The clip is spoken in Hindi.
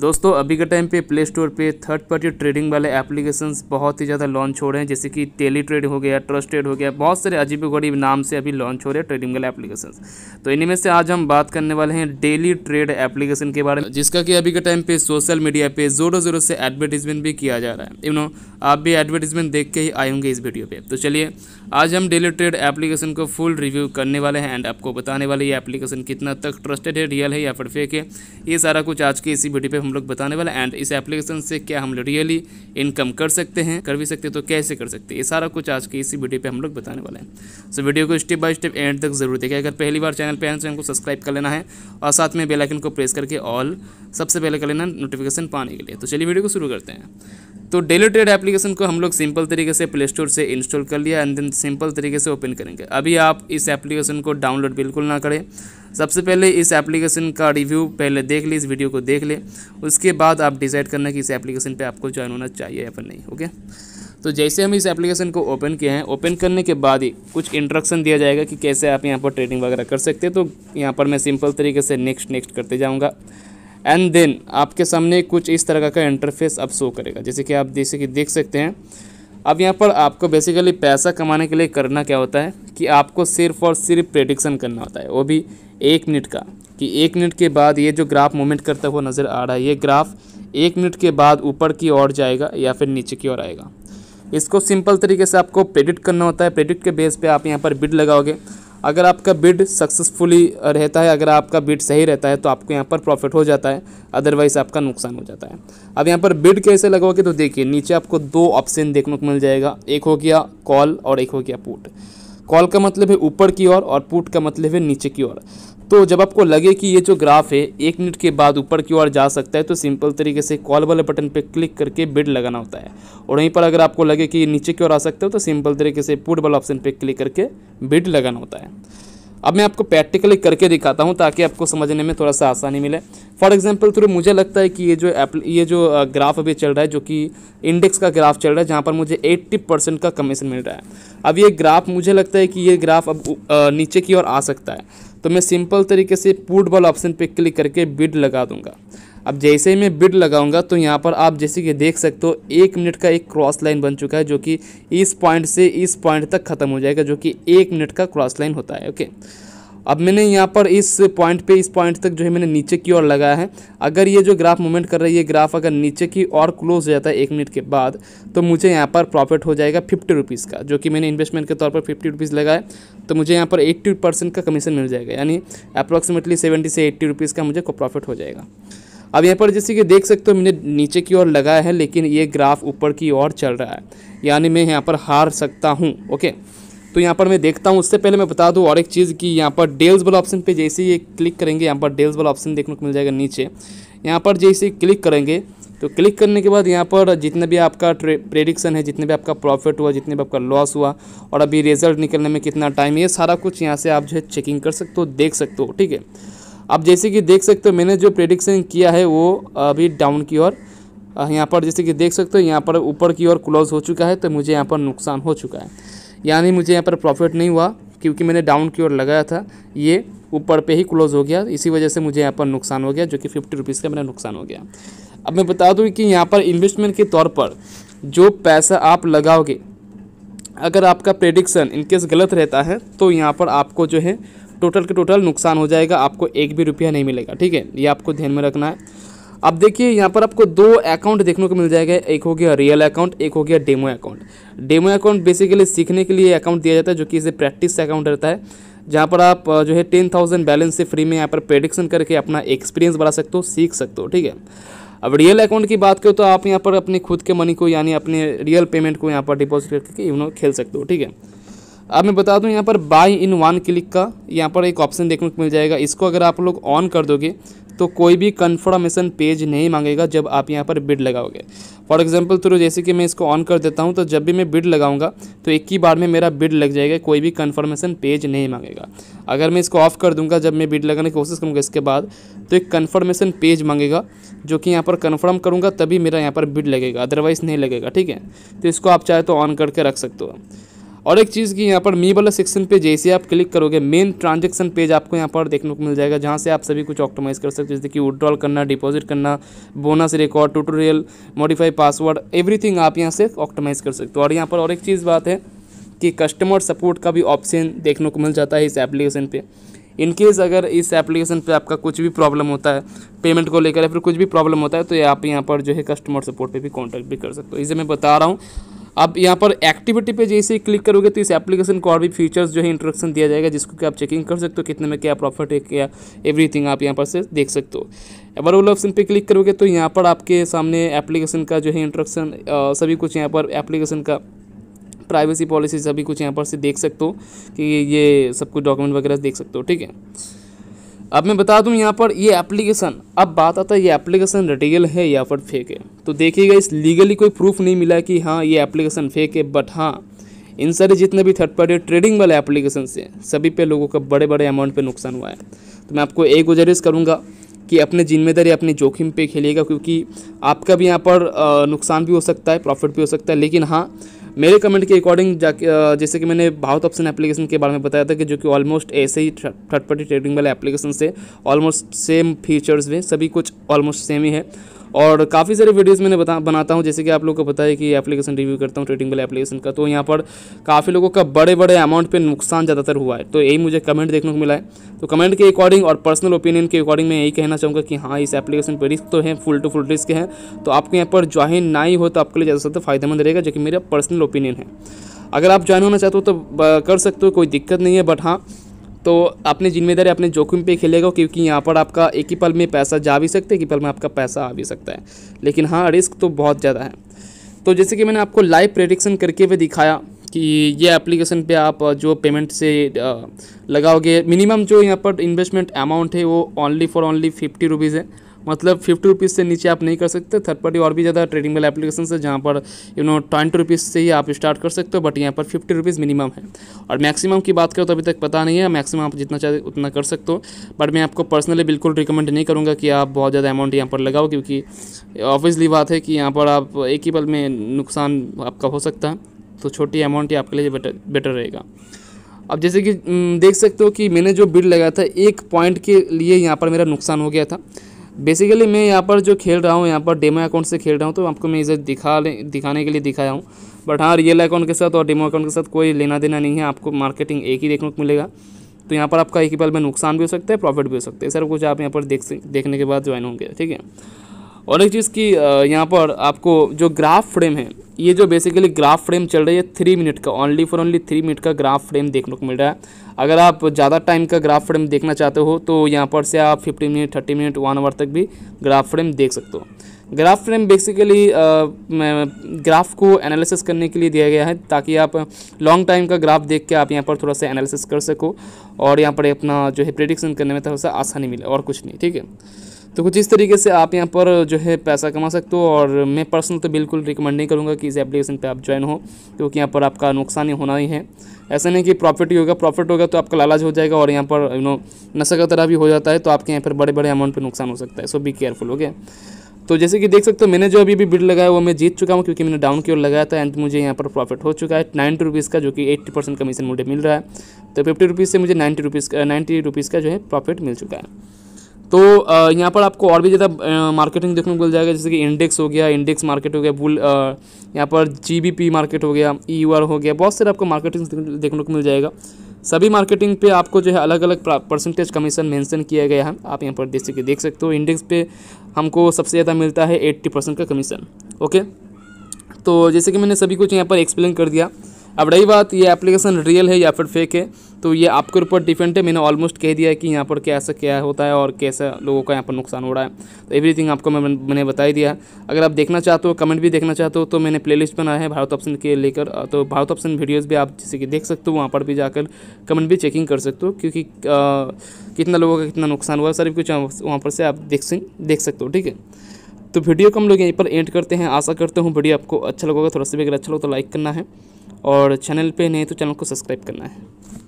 दोस्तों अभी के टाइम पे प्ले स्टोर पे थर्ड पार्टी ट्रेडिंग वाले एप्लीकेशंस बहुत ही ज़्यादा लॉन्च हो रहे हैं जैसे कि टेली ट्रेड हो गया ट्रस्टेड हो गया बहुत सारे अजीब गरीब नाम से अभी लॉन्च हो रहे हैं ट्रेडिंग वाले एप्लीकेशंस तो इनमें से आज हम बात करने वाले हैं डेली ट्रेड एप्लीकेशन के बारे में जिसका कि अभी के टाइम पर सोशल मीडिया पर जोरों जोरों से एडवर्टीजमेंट भी किया जा रहा है इवनो आप भी एडवर्टीजमेंट देख के ही आए होंगे इस वीडियो पर तो चलिए आज हम डेली ट्रेड एप्लीकेशन को फुल रिव्यू करने वाले हैं एंड आपको बताने वाले ये एप्लीकेशन कितना तक ट्रस्टेड है रियल है या फिर फेक है ये सारा कुछ आज के इसी वीडियो हम लोग बताने वाला एंड इस एप्लीकेशन से क्या हम लोग रियली इनकम कर सकते हैं कर भी सकते हैं तो कैसे कर सकते हैं ये सारा कुछ आज के इसी वीडियो पे हम लोग बताने वाले हैं सो वीडियो को स्टेप बाय स्टेप एंड तक जरूर देखें अगर पहली बार चैनल पर हैं तो हमको सब्सक्राइब कर लेना है और साथ में बेलाइकन को प्रेस करके ऑल सबसे पहले कर लेना नोटिफिकेशन पाने के लिए तो चलिए वीडियो को शुरू करते हैं तो डेली ट्रेड एप्लीकेशन को हम लोग सिंपल तरीके से प्ले स्टोर से इंस्टॉल कर लिया एंड देन सिंपल तरीके से ओपन करेंगे अभी आप इस एप्लीकेशन को डाउनलोड बिल्कुल ना करें सबसे पहले इस एप्लीकेशन का रिव्यू पहले देख ले इस वीडियो को देख ले उसके बाद आप डिसाइड करना कि इस एप्लीकेशन पर आपको ज्वाइन होना चाहिए या फिर नहीं ओके तो जैसे हम इस एप्लीकेशन को ओपन किए हैं ओपन करने के बाद ही कुछ इंट्रक्शन दिया जाएगा कि कैसे आप यहाँ पर ट्रेडिंग वगैरह कर सकते हैं तो यहाँ पर मैं सिंपल तरीके से नेक्स्ट नेक्स्ट करते जाऊँगा एंड देन आपके सामने कुछ इस तरह का इंटरफेस अब शो करेगा जैसे कि आप जैसे कि देख सकते हैं अब यहाँ पर आपको बेसिकली पैसा कमाने के लिए करना क्या होता है कि आपको सिर्फ और सिर्फ प्रेडिक्शन करना होता है वो भी एक मिनट का कि एक मिनट के बाद ये जो ग्राफ मूवमेंट करता हुआ नज़र आ रहा है ये ग्राफ एक मिनट के बाद ऊपर की ओर जाएगा या फिर नीचे की ओर आएगा इसको सिंपल तरीके से आपको प्रेडिक्ट करना होता है प्रेडिक्ट के बेस पे आप यहाँ पर बिड लगाओगे अगर आपका बिड सक्सेसफुली रहता है अगर आपका बिड सही रहता है तो आपको यहाँ पर प्रॉफिट हो जाता है अदरवाइज़ आपका नुकसान हो जाता है अब यहाँ पर बिड कैसे लगाओगे तो देखिए नीचे आपको दो ऑप्शन देखने को मिल जाएगा एक हो गया कॉल और एक हो गया पुट कॉल का मतलब है ऊपर की ओर और, और पुट का मतलब है नीचे की ओर तो जब आपको लगे कि ये जो ग्राफ है एक मिनट के बाद ऊपर की ओर जा सकता है तो सिंपल तरीके से कॉल वाले बटन पर क्लिक करके बिड लगाना होता है और वहीं पर अगर आपको लगे कि नीचे की ओर आ सकता है तो सिंपल तरीके से पुट वाला ऑप्शन पर क्लिक करके बिड लगाना होता है अब मैं आपको प्रैक्टिकली करके दिखाता हूँ ताकि आपको समझने में थोड़ा सा आसानी मिले फॉर एग्जाम्पल थ्रू मुझे लगता है कि ये जो एप ये जो ग्राफ अभी चल रहा है जो कि इंडेक्स का ग्राफ चल रहा है जहाँ पर मुझे 80 परसेंट का कमीशन मिल रहा है अब ये ग्राफ मुझे लगता है कि ये ग्राफ अब नीचे की ओर आ सकता है तो मैं सिंपल तरीके से पुट ऑप्शन पर क्लिक करके बिड लगा दूँगा अब जैसे ही मैं बिड लगाऊंगा तो यहाँ पर आप जैसे कि देख सकते हो एक मिनट का एक क्रॉस लाइन बन चुका है जो कि इस पॉइंट से इस पॉइंट तक ख़त्म हो जाएगा जो कि एक मिनट का क्रॉस लाइन होता है ओके अब मैंने यहाँ पर इस पॉइंट पे इस पॉइंट तक जो है मैंने नीचे की ओर लगाया है अगर ये जो ग्राफ मूवमेंट कर रही है ये ग्राफ अगर नीचे की ओर क्लोज हो जाता है एक मिनट के बाद तो मुझे यहाँ पर प्रॉफिट हो जाएगा फिफ्टी रुपीज़ का जो कि मैंने इन्वेस्टमेंट के तौर पर फिफ्टी रुपीज़ लगाया तो मुझे यहाँ पर एट्टी परसेंट का कमीशन मिल जाएगा यानी अप्रॉक्सीमेटली सेवेंटी से एट्टी रुपीज़ का मुझे प्रॉफिट हो जाएगा अब यहाँ पर जैसे कि देख सकते हो मैंने नीचे की ओर लगाया है लेकिन ये ग्राफ ऊपर की ओर चल रहा है यानी मैं यहाँ पर हार सकता हूँ ओके तो यहाँ पर मैं देखता हूँ उससे पहले मैं बता दूँ और एक चीज़ कि यहाँ पर डेल्स वाला ऑप्शन पे जैसे ही क्लिक करेंगे यहाँ पर डेल्स वाला ऑप्शन देखने को मिल जाएगा नीचे यहाँ पर जैसे क्लिक करेंगे तो क्लिक करने के बाद यहाँ पर जितना भी आपका प्रेडिक्शन है जितने भी आपका प्रॉफिट हुआ जितने भी आपका लॉस हुआ और अभी रिजल्ट निकलने में कितना टाइम ये सारा कुछ यहाँ से आप जो है चेकिंग कर सकते हो देख सकते हो ठीक है अब जैसे कि देख सकते हो मैंने जो प्रेडिक्शन किया है वो अभी डाउन की ओर यहाँ पर जैसे कि देख सकते हो यहाँ पर ऊपर की ओर क्लोज हो चुका है तो मुझे यहाँ पर नुकसान हो चुका है यानी मुझे यहाँ पर प्रॉफिट नहीं हुआ क्योंकि मैंने डाउन की ओर लगाया था ये ऊपर पे ही क्लोज हो गया इसी वजह से मुझे यहाँ पर नुकसान हो गया जो कि फिफ्टी रुपीज़ का मेरा नुकसान हो गया अब मैं बता दूँ कि यहाँ पर इन्वेस्टमेंट के तौर पर जो पैसा आप लगाओगे अगर आपका प्रेडिक्शन इनकेस गलत रहता है तो यहाँ पर आपको जो है टोटल के टोटल नुकसान हो जाएगा आपको एक भी रुपया नहीं मिलेगा ठीक है ये आपको ध्यान में रखना है अब देखिए यहाँ पर आपको दो अकाउंट देखने को मिल जाएगा एक हो गया रियल अकाउंट एक हो गया demo account demo account basically सीखने के लिए अकाउंट दिया जाता है जो कि इसे प्रैक्टिस अकाउंट रहता है जहाँ पर आप जो है टेन थाउजेंड बैलेंस से फ्री में यहाँ पर प्रेडिक्शन करके अपना एक्सपीरियंस बढ़ा सकते हो सीख सकते हो ठीक है अब रियल अकाउंट की बात करो तो आप यहाँ पर अपने खुद के मनी को यानी अपने रियल पेमेंट को यहाँ पर डिपॉजिट करके यू नो खेल सकते हो ठीक है अब मैं बता दूं यहाँ पर बाई इन वन क्लिक का यहाँ पर एक ऑप्शन देखने को मिल जाएगा इसको अगर आप लोग ऑन कर दोगे तो कोई भी कन्फर्मेशन पेज नहीं मांगेगा जब आप यहाँ पर बिड लगाओगे फॉर एग्जाम्पल थ्रू जैसे कि मैं इसको ऑन कर देता हूँ तो जब भी मैं बिड लगाऊंगा तो एक ही बार में मेरा बिड लग जाएगा कोई भी कन्फर्मेशन पेज नहीं मांगेगा अगर मैं इसको ऑफ़ कर दूंगा जब मैं बिड लगाने की कोशिश करूँगा इसके बाद तो एक कन्फर्मेशन पेज मांगेगा जो कि यहाँ पर कन्फर्म करूँगा तभी मेरा यहाँ पर बिड लगेगा अदरवाइज़ नहीं लगेगा ठीक है तो इसको आप चाहे तो ऑन करके रख सकते हो और एक चीज़ की यहाँ पर मी वाला सेक्शन पे जैसे आप क्लिक करोगे मेन ट्रांजेक्शन पेज आपको यहाँ पर देखने को मिल जाएगा जहाँ से आप सभी कुछ ऑप्टोमाइज़ कर सकते हो जैसे कि विड्रॉल करना डिपॉजिट करना bonus record tutorial modify password everything आप यहाँ से ऑप्टोमाइज़ कर सकते हो और यहाँ पर और एक चीज़ बात है कि कस्टमर सपोर्ट का भी ऑप्शन देखने को मिल जाता है इस एप्लीकेशन पर इनकेस अगर इस एप्लीकेशन पे आपका कुछ भी प्रॉब्लम होता है पेमेंट को लेकर या फिर कुछ भी प्रॉब्लम होता है तो आप यहाँ पर जो है कस्टमर सपोर्ट पे भी कॉन्टैक्ट भी कर सकते हो इसे मैं बता रहा हूँ आप यहाँ पर एक्टिविटी पे जैसे ही क्लिक करोगे तो इस एप्लीकेशन को और भी फीचर्स जो है इंट्रोडक्शन दिया जाएगा जिसको कि आप चेकिंग कर सकते हो कितने में क्या प्रॉफिट है क्या एवरीथिंग आप यहाँ पर से देख सकते हो वो ऑप्शन पे क्लिक करोगे तो यहाँ पर आपके सामने एप्लीकेशन का जो है इंट्रोडक्शन सभी कुछ यहाँ पर एप्लीकेशन का प्राइवेसी पॉलिसी सभी कुछ यहाँ पर से देख सकते हो कि ये सब कुछ डॉक्यूमेंट वगैरह देख सकते हो ठीक है अब मैं बता दूं यहाँ पर ये एप्लीकेशन अब बात आता है ये एप्लीकेशन रिटेल है या फिर फेक है तो देखिएगा इस लीगली कोई प्रूफ नहीं मिला कि हाँ ये एप्लीकेशन फेक है बट हाँ इन सारे जितने भी थर्ड पार्टी ट्रेडिंग वाले एप्लीकेशन से सभी पे लोगों का बड़े बड़े अमाउंट पे नुकसान हुआ है तो मैं आपको एक गुजारिश करूँगा कि अपने जिम्मेदारी अपने जोखिम पे खेलिएगा क्योंकि आपका भी यहाँ पर नुकसान भी हो सकता है प्रॉफिट भी हो सकता है लेकिन हाँ मेरे कमेंट के अकॉर्डिंग जैसे कि मैंने भावत ऑप्शन एप्लीकेशन के बारे में बताया था कि जो कि ऑलमोस्ट ऐसे ही थर्ड पार्टी ट्रेडिंग वाले एप्लीकेशन से ऑलमोस्ट सेम फीचर्स में सभी कुछ ऑलमोस्ट सेम ही है और काफ़ी सारे वीडियोस मैंने बता बनाता हूँ जैसे कि आप लोगों को पता है कि एप्लीकेशन रिव्यू करता हूँ ट्रेडिंग वाले एप्लीकेशन का तो यहाँ पर काफ़ी लोगों का बड़े बड़े अमाउंट पर नुकसान ज़्यादातर हुआ है तो यही मुझे कमेंट देखने को मिला है तो कमेंट के अकॉर्डिंग और पर्सनल ओपिनियन के अकॉर्डिंग मैं यही कहना चाहूँगा कि हाँ इस एप्लीकेशन पर रिस्क तो है फुल टू फुल रिस्क है तो आपको यहाँ पर ज्वाइन ना ही हो तो आपके लिए ज़्यादा ज़्यादा फायदेमंद रहेगा जो कि मेरा पर्सनल ओपिनियन है अगर आप ज्वाइन होना चाहते हो तो कर सकते हो कोई दिक्कत नहीं है बट हाँ तो अपनी जिम्मेदारी अपने जोखिम पे खेलेगा क्योंकि यहाँ पर आपका एक ही पल में पैसा जा भी सकता है एक ही पल में आपका पैसा आ भी सकता है लेकिन हाँ रिस्क तो बहुत ज़्यादा है तो जैसे कि मैंने आपको लाइव प्रेडिक्शन करके हुए दिखाया कि ये एप्लीकेशन पे आप जो पेमेंट से लगाओगे मिनिमम जो यहाँ पर इन्वेस्टमेंट अमाउंट है वो only for only fifty rupees है मतलब फिफ्टी रुपीज़ से नीचे आप नहीं कर सकते थर्ड पार्टी और भी ज़्यादा ट्रेडिंग वाले एप्लीकेशन है जहाँ पर यू नो ट्वेंटी रुपीज़ से ही आप स्टार्ट कर सकते हो बट यहाँ पर फिफ्टी रुपीज़ मिनिमम है और मैक्सिमम की बात करें तो अभी तक पता नहीं है मैक्सिमम आप जितना चाहे उतना कर सकते हो बट मैं आपको पर्सनली बिल्कुल रिकमेंड नहीं करूँगा कि आप बहुत ज़्यादा अमाउंट यहाँ पर लगाओ क्योंकि ऑब्वियसली बात है कि यहाँ पर आप एक ही पल में नुकसान आपका हो सकता है तो छोटी अमाउंट ही आपके लिए बेटर बेटर रहेगा अब जैसे कि देख सकते हो कि मैंने जो बिड लगाया था एक पॉइंट के लिए यहाँ पर मेरा नुकसान हो गया था बेसिकली मैं यहाँ पर जो खेल रहा हूँ यहाँ पर डेमो अकाउंट से खेल रहा हूँ तो आपको मैं इसे दिखा दिखाने के लिए दिखाया हूँ बट हाँ रियल अकाउंट के साथ और डेमो अकाउंट के साथ कोई लेना देना नहीं है आपको मार्केटिंग एक ही देखने को मिलेगा तो यहाँ पर आपका एक ही पल में नुकसान भी हो सकता है प्रॉफिट भी हो सकता है सर कुछ आप यहाँ पर देख देखने के बाद ज्वाइन होंगे ठीक है और एक चीज़ की यहाँ पर आपको जो ग्राफ फ्रेम है ये जो बेसिकली ग्राफ फ्रेम चल रही है थ्री मिनट का only for only three minute का ग्राफ फ्रेम देखने को मिल रहा है अगर आप ज़्यादा टाइम का ग्राफ फ्रेम देखना चाहते हो तो यहाँ पर से आप fifty minute thirty minute one hour तक भी ग्राफ फ्रेम देख सकते हो ग्राफ फ्रेम बेसिकली ग्राफ को एनालिसिस करने के लिए दिया गया है ताकि आप लॉन्ग टाइम का ग्राफ देख के आप यहाँ पर थोड़ा सा एनालिसिस कर सको और यहाँ पर अपना जो है प्रिडिक्शन करने में थोड़ा सा आसानी मिले और कुछ नहीं ठीक है तो कुछ इस तरीके से आप यहाँ पर जो है पैसा कमा सकते हो और मैं पर्सनल तो बिल्कुल रिकमेंड नहीं करूँगा कि इस एप्लीकेशन पे आप ज्वाइन हो क्योंकि यहाँ पर आपका नुकसान ही होना ही है ऐसा नहीं कि प्रॉफिट ही होगा प्रॉफिट होगा तो आपका लालच हो जाएगा और यहाँ पर यू नो नशा का तरह भी हो जाता है तो आपके यहाँ पर बड़े बड़े अमाउंट पर नुकसान हो सकता है सो बी केयरफुल ओके तो जैसे कि देख सकते हो मैंने जो अभी भी बिड लगाया वो मैं जीत चुका हूँ क्योंकि मैंने डाउन की ओर लगाया था एंड मुझे यहाँ पर प्रॉफिट हो चुका है नाइन्टी रुपीज़ का जो कि एट्टी परसेंट कमीशन मुझे मिल रहा है तो फिफ्टी रुपीज़ से मुझे नाइन्टी रुपीज़ का नाइन्टी रुपीज़ का जो है प्रॉफिट मिल चुका है तो यहाँ पर आपको और भी ज़्यादा मार्केटिंग देखने को मिल जाएगा जैसे कि इंडेक्स हो गया इंडेक्स मार्केट हो गया बुल यहाँ पर जी मार्केट हो गया ई e हो गया बहुत सारे आपको मार्केटिंग देखने को मिल जाएगा सभी मार्केटिंग पे आपको जो है अलग अलग परसेंटेज कमीशन मेंशन किया गया है आप यहाँ पर देख सकते देख सकते हो इंडेक्स पे हमको सबसे ज़्यादा मिलता है एट्टी परसेंट का कमीशन ओके तो जैसे कि मैंने सभी कुछ यहाँ पर एक्सप्लेन कर दिया अब रही बात ये एप्लीकेशन रियल है या फिर फेक है तो ये आपके ऊपर डिपेंड है मैंने ऑलमोस्ट कह दिया है कि यहाँ पर कैसा क्या होता है और कैसा लोगों का यहाँ पर नुकसान हो रहा है तो एवरीथिंग आपको मैं मैंने बताई दिया अगर आप देखना चाहते हो कमेंट भी देखना चाहते हो तो मैंने प्लेलिस्ट बनाया है भारत ऑप्शन के लेकर तो भारत ऑप्शन वीडियोज़ भी आप जैसे कि देख सकते हो वहाँ पर भी जाकर कमेंट भी चेकिंग कर सकते हो क्योंकि आ, कितना लोगों का कितना नुकसान हुआ सर कुछ वहाँ पर से आप देख देख सकते हो ठीक है तो वीडियो को हम लोग यहीं पर एंड करते हैं आशा करते हूँ वीडियो आपको अच्छा लगेगा थोड़ा सा भी अगर अच्छा लगे तो लाइक करना है और चैनल पे नहीं तो चैनल को सब्सक्राइब करना है